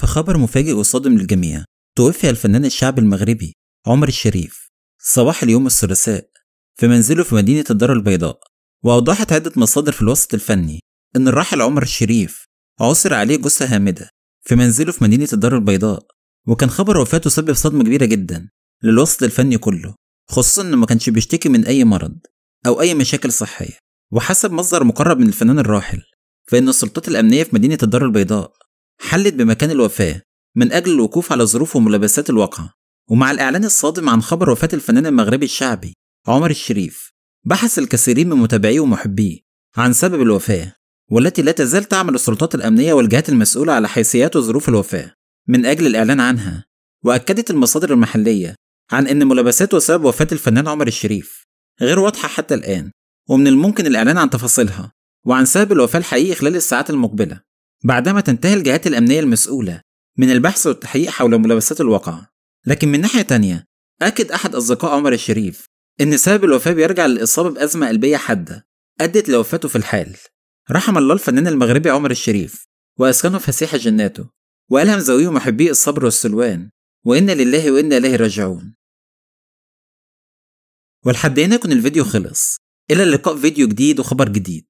فخبر مفاجئ وصادم للجميع توفي الفنان الشعبي المغربي عمر الشريف صباح اليوم الثلاثاء في منزله في مدينة الدار البيضاء وأوضحت عدة مصادر في الوسط الفني إن الراحل عمر الشريف عثر عليه جثة هامدة في منزله في مدينة الدار البيضاء وكان خبر وفاته سبب صدمة كبيرة جدا للوسط الفني كله خصوصا إنه ما كانش بيشتكي من أي مرض أو أي مشاكل صحية وحسب مصدر مقرب من الفنان الراحل فإن السلطات الأمنية في مدينة الدار البيضاء حلت بمكان الوفاة من أجل الوقوف على ظروف وملابسات الواقعة ومع الإعلان الصادم عن خبر وفاة الفنان المغربي الشعبي عمر الشريف بحث الكثيرين من متابعيه ومحبيه عن سبب الوفاة والتي لا تزال تعمل السلطات الأمنية والجهات المسؤولة على حيثيات وظروف الوفاة من أجل الإعلان عنها وأكدت المصادر المحلية عن أن ملابسات وسبب وفاة الفنان عمر الشريف غير واضحة حتى الآن ومن الممكن الإعلان عن تفاصيلها وعن سبب الوفاة الحقيقي خلال الساعات المقبلة بعدما تنتهي الجهات الأمنية المسؤولة من البحث والتحقيق حول ملابسات الواقعة لكن من ناحية تانية أكد أحد أصدقاء عمر الشريف إن سبب الوفاة بيرجع للإصابة بأزمة قلبية حادة أدت لوفاته في الحال رحم الله الفنان المغربي عمر الشريف وأسكنه في فسيح جناته وألهم زويه محبيه الصبر والسلوان وإنا لله وإنا إليه راجعون ولحد هنا يكون الفيديو خلص إلى اللقاء فيديو جديد وخبر جديد